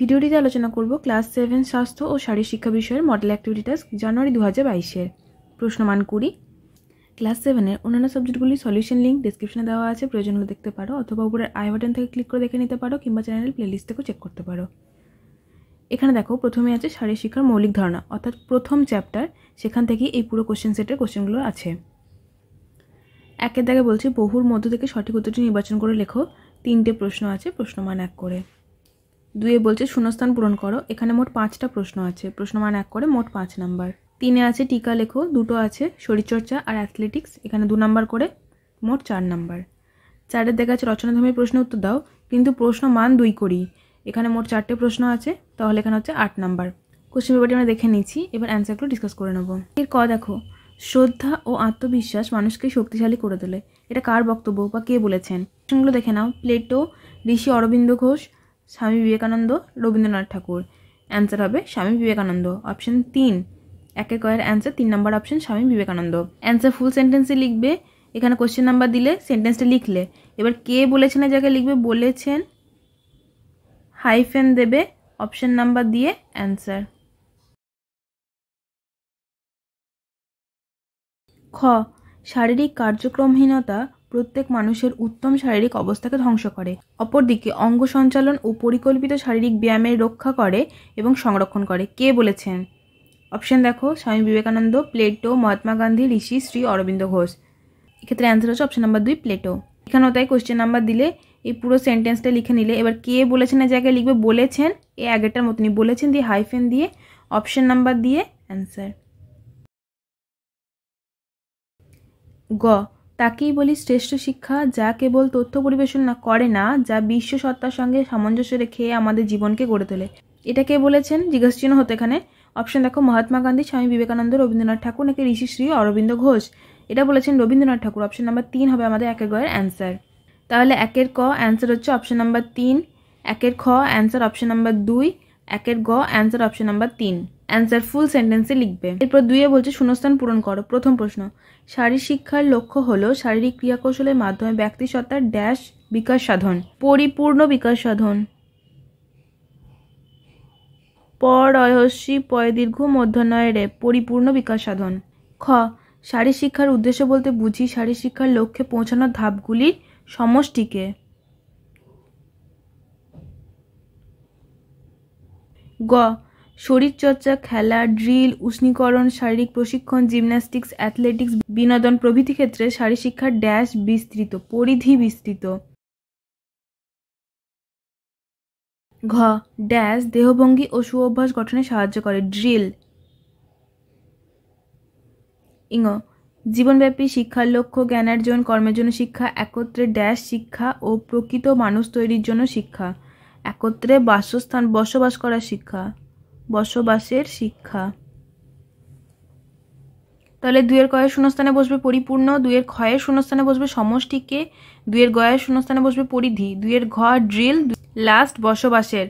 ভিডিওটিতে আলোচনা করব ক্লাস সেভেন স্বাস্থ্য ও শারীর শিক্ষা বিষয়ের মডেল অ্যাক্টিভিটি টাস্ক জানুয়ারি দু হাজার বাইশের প্রশ্নমান কুড়ি ক্লাস সেভেনের অন্যান্য সাবজেক্টগুলি সলিউশন লিঙ্ক ডিসক্রিপশনে দেওয়া আছে প্রয়োজন হলে দেখতে পারো অথবা উপরের আই বাটন থেকে ক্লিক করে দেখে নিতে পারো কিংবা চ্যানেলের প্লেলিস্ট থেকেও চেক করতে পারো এখানে দেখো প্রথমে আছে শারীরিক শিক্ষার মৌলিক ধারণা অর্থাৎ প্রথম চ্যাপ্টার সেখান থেকেই এই পুরো কোশ্চেন সেটের কোশ্চেনগুলো আছে একের দাগে বলছে বহুর মধ্য থেকে সঠিক উত্তরটি নির্বাচন করে লেখো তিনটে প্রশ্ন আছে প্রশ্নমান এক করে দুয়ে বলছে শূন্যস্থান পূরণ করো এখানে মোট পাঁচটা প্রশ্ন আছে প্রশ্ন মান এক করে মোট পাঁচ নাম্বার তিনে আছে টিকা লেখো দুটো আছে শরীরচর্চা আর অ্যাথলেটিক্স এখানে দু নাম্বার করে মোট চার নাম্বার চারের দেখা আছে রচনাধর্মী প্রশ্নের উত্তর দাও কিন্তু প্রশ্ন মান দুই করি এখানে মোট চারটে প্রশ্ন আছে তাহলে এখানে হচ্ছে আট নাম্বার কোশ্চেন পেপারটি আমরা দেখে নিচ্ছি এবার অ্যান্সারগুলো ডিসকাস করে নেবো এর ক দেখো শ্রদ্ধা ও আত্মবিশ্বাস মানুষকে শক্তিশালী করে তোলে এটা কার বক্তব্য বা কে বলেছেন প্রশ্নগুলো দেখে নাও প্লেটো ঋষি অরবিন্দ ঘোষ স্বামী বিবেকানন্দ রবীন্দ্রনাথ ঠাকুর অ্যান্সার হবে স্বামী বিবেকানন্দ অপশন তিন একে কয়ের অ্যান্সার তিন নম্বর অপশন স্বামী বিবেকানন্দ অ্যান্সার ফুল সেন্টেন্সে লিখবে এখানে কোশ্চেন নাম্বার দিলে সেন্টেন্সটা লিখলে এবার কে বলেছেন এই জায়গায় লিখবে বলেছেন হাইফেন দেবে অপশন নাম্বার দিয়ে অ্যান্সার খ শারীরিক কার্যক্রমহীনতা প্রত্যেক মানুষের উত্তম শারীরিক অবস্থাকে ধ্বংস করে অপরদিকে অঙ্গ সঞ্চালন ও পরিকল্পিত শারীরিক ব্যায়ামের রক্ষা করে এবং সংরক্ষণ করে কে বলেছেন অপশন দেখো স্বামী বিবেকানন্দ প্লেটো মহাত্মা গান্ধী ঋষি শ্রী অরবিন্দ ঘোষ এক্ষেত্রে অ্যান্সার হচ্ছে অপশন নাম্বার দুই প্লেটো এখানেও তাই কোয়েশ্চেন নাম্বার দিলে এই পুরো সেন্টেন্সটা লিখে নিলে এবার কে বলেছেন এর জায়গায় লিখবে বলেছেন এ আগেরটার মতনই বলেছেন দিয়ে হাইফেন দিয়ে অপশন নাম্বার দিয়ে অ্যান্সার গ তাকেই বলি শ্রেষ্ঠ শিক্ষা যা কেবল তথ্য পরিবেশন না করে না যা বিশ্ব সত্তার সঙ্গে সামঞ্জস্য রেখে আমাদের জীবনকে গড়ে তোলে এটা কে বলেছেন জিজ্ঞাসচিহ্ন হতে এখানে অপশন দেখো মহাত্মা গান্ধী স্বামী বিবেকানন্দ রবীন্দ্রনাথ ঠাকুর নাকি ঋষিশ্রী অরবিন্দ ঘোষ এটা বলেছেন রবীন্দ্রনাথ ঠাকুর অপশন নাম্বার তিন হবে আমাদের একের গয়ের অ্যান্সার তাহলে একের ক অ্যান্সার হচ্ছে অপশন নাম্বার তিন একের খ অ্যান্সার অপশন নাম্বার দুই একের গ অ্যান্সার অপশন নাম্বার তিন অ্যান্সার ফুল সেন্টেন্সে লিখবে এরপর দুইয়ে বলছে শূন্যস্থান পূরণ করো প্রথম প্রশ্ন শারীর শিক্ষার লক্ষ্য হলো শারীরিক ক্রিয়াকৌশলের মাধ্যমে ব্যক্তিসত্তার ড্যাশ বিকাশ সাধন পরিপূর্ণ বিকাশ সাধন অয়স্বী পয় দীর্ঘ মধ্যনয় রে পরিপূর্ণ বিকাশ সাধন খ শারী শিক্ষার উদ্দেশ্য বলতে বুঝি শারীর শিক্ষার লক্ষ্যে পৌঁছানোর ধাপগুলির সমষ্টিকে গ শরীরচর্চা খেলা ড্রিল উষ্ণীকরণ শারীরিক প্রশিক্ষণ জিমন্যাস্টিক্স অ্যাথলেটিক্স বিনোদন প্রভৃতি ক্ষেত্রে শিক্ষার ড্যাশ বিস্তৃত পরিধি বিস্তৃত ঘ ড্যাশ দেহভঙ্গি ও সুঅভ্যাস গঠনে সাহায্য করে ড্রিল ইং জীবনব্যাপী শিক্ষার লক্ষ্য জ্ঞানার্জন কর্মের জন্য শিক্ষা একত্রে ড্যাশ শিক্ষা ও প্রকৃত মানুষ তৈরির জন্য শিক্ষা একত্রে বাসস্থান বসবাস করার শিক্ষা বসবাসের শিক্ষা তাহলে দুয়ের কয়ের শূন্যস্থানে বসবে পরিপূর্ণ দুয়ের ক্ষয়ের শূন্যস্থানে বসবে সমষ্টিকে দুয়ের গয়ের শূন্যস্থানে বসবে পরিধি দুয়ের ঘ ড্রিল লাস্ট বসবাসের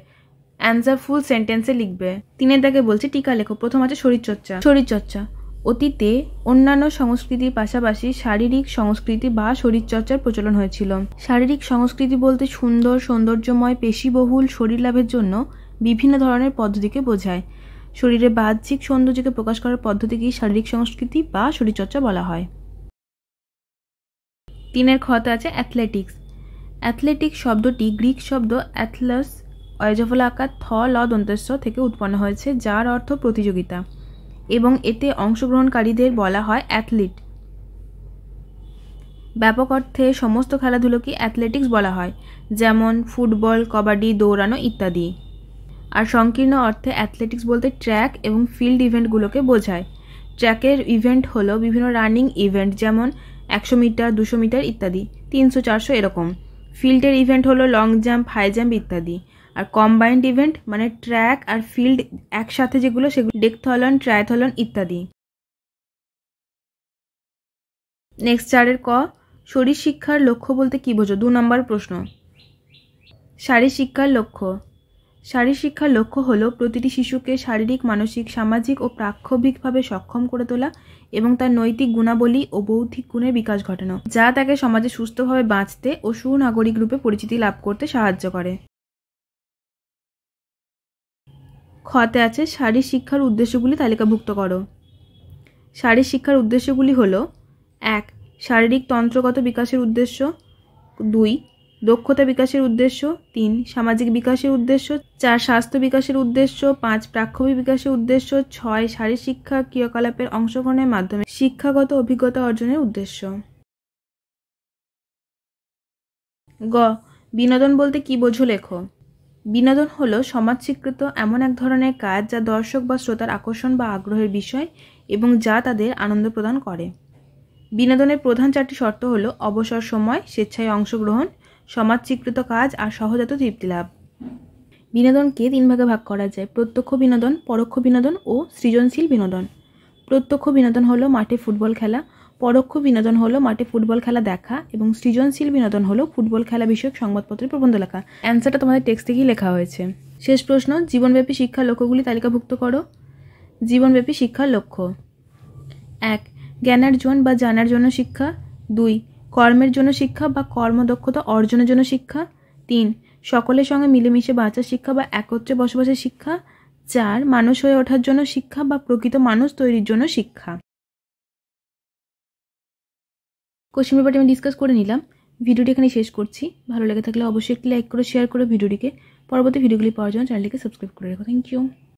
অ্যান্সার ফুল সেন্টেন্সে লিখবে তিনের দাগে বলছে টিকা লেখো প্রথম আছে শরীরচর্চা শরীরচর্চা অতীতে অন্যান্য সংস্কৃতির পাশাপাশি শারীরিক সংস্কৃতি বা শরীরচর্চার প্রচলন হয়েছিল শারীরিক সংস্কৃতি বলতে সুন্দর সৌন্দর্যময় পেশিবহুল শরীর লাভের জন্য বিভিন্ন ধরনের পদ্ধতিকে বোঝায় শরীরে বাহ্যিক সৌন্দর্যকে প্রকাশ করার পদ্ধতিকেই শারীরিক সংস্কৃতি বা শরীরচর্চা বলা হয় তিনের ক্ষতে আছে অ্যাথলেটিক্স অ্যাথলেটিক শব্দটি গ্রিক শব্দ অ্যাথলাস অয়জফলাকার থ ল দন্তস্ব থেকে উৎপন্ন হয়েছে যার অর্থ প্রতিযোগিতা এবং এতে অংশগ্রহণকারীদের বলা হয় অ্যাথলিট ব্যাপক অর্থে সমস্ত খেলাধুলোকে অ্যাথলেটিক্স বলা হয় যেমন ফুটবল কবাডি দৌড়ানো ইত্যাদি আর সংকীর্ণ অর্থে অ্যাথলেটিক্স বলতে ট্র্যাক এবং ফিল্ড ইভেন্টগুলোকে বোঝায় ট্র্যাকের ইভেন্ট হলো বিভিন্ন রানিং ইভেন্ট যেমন একশো মিটার দুশো মিটার ইত্যাদি তিনশো চারশো এরকম ফিল্ডের ইভেন্ট হলো লং জাম্প হাই জাম্প ইত্যাদি আর কম্বাইন্ড ইভেন্ট মানে ট্র্যাক আর ফিল্ড একসাথে যেগুলো সেগুলো ডেকথলন ট্রায়াথলন ইত্যাদি নেক্সট চারের ক শরীর শিক্ষার লক্ষ্য বলতে কী বোঝো দু নম্বর প্রশ্ন শারীর শিক্ষার লক্ষ্য শারীরিক শিক্ষার লক্ষ্য হল প্রতিটি শিশুকে শারীরিক মানসিক সামাজিক ও প্রাক্ষবিকভাবে সক্ষম করে তোলা এবং তার নৈতিক গুণাবলী ও বৌদ্ধিক গুণের বিকাশ ঘটানো যা তাকে সমাজে সুস্থভাবে বাঁচতে ও সুনাগরিক রূপে পরিচিতি লাভ করতে সাহায্য করে খতে আছে শারীরিক শিক্ষার উদ্দেশ্যগুলি তালিকাভুক্ত করো শারীর শিক্ষার উদ্দেশ্যগুলি হল এক শারীরিক তন্ত্রগত বিকাশের উদ্দেশ্য দুই দক্ষতা বিকাশের উদ্দেশ্য তিন সামাজিক বিকাশের উদ্দেশ্য চার স্বাস্থ্য বিকাশের উদ্দেশ্য পাঁচ প্রাক্ষবিক বিকাশের উদ্দেশ্য ছয় শারীর শিক্ষা ক্রিয়াকলাপের অংশগ্রহণের মাধ্যমে শিক্ষাগত অভিজ্ঞতা অর্জনের উদ্দেশ্য গ বিনোদন বলতে কি বোঝো লেখো বিনোদন হলো সমাজ স্বীকৃত এমন এক ধরনের কাজ যা দর্শক বা শ্রোতার আকর্ষণ বা আগ্রহের বিষয় এবং যা তাদের আনন্দ প্রদান করে বিনোদনের প্রধান চারটি শর্ত হলো অবসর সময় স্বেচ্ছায় অংশগ্রহণ সমাজ স্বীকৃত কাজ আর সহজাত তৃপ্তি লাভ বিনোদনকে তিন ভাগে ভাগ করা যায় প্রত্যক্ষ বিনোদন পরোক্ষ বিনোদন ও সৃজনশীল বিনোদন প্রত্যক্ষ বিনোদন হলো মাঠে ফুটবল খেলা পরোক্ষ বিনোদন হলো মাঠে ফুটবল খেলা দেখা এবং সৃজনশীল বিনোদন হলো ফুটবল খেলা বিষয়ক সংবাদপত্রে প্রবন্ধ লেখা অ্যান্সারটা তোমাদের টেক্সট থেকেই লেখা হয়েছে শেষ প্রশ্ন জীবনব্যাপী শিক্ষার লক্ষ্যগুলি তালিকাভুক্ত করো জীবনব্যাপী শিক্ষার লক্ষ্য এক জ্ঞানার্জন বা জানার জন্য শিক্ষা দুই কর্মের জন্য শিক্ষা বা কর্মদক্ষতা অর্জনের জন্য শিক্ষা তিন সকলের সঙ্গে মিলেমিশে বাঁচার শিক্ষা বা একত্রে বসবাসের শিক্ষা চার মানুষ হয়ে ওঠার জন্য শিক্ষা বা প্রকৃত মানুষ তৈরির জন্য শিক্ষা কোশ্চিন পেপারটি আমি ডিসকাস করে নিলাম ভিডিওটি এখানে শেষ করছি ভালো লেগে থাকলে অবশ্যই একটি লাইক করে শেয়ার করে ভিডিওটিকে পরবর্তী ভিডিওগুলি পাওয়ার জন্য চ্যানেলটিকে সাবস্ক্রাইব করে রাখো থ্যাংক ইউ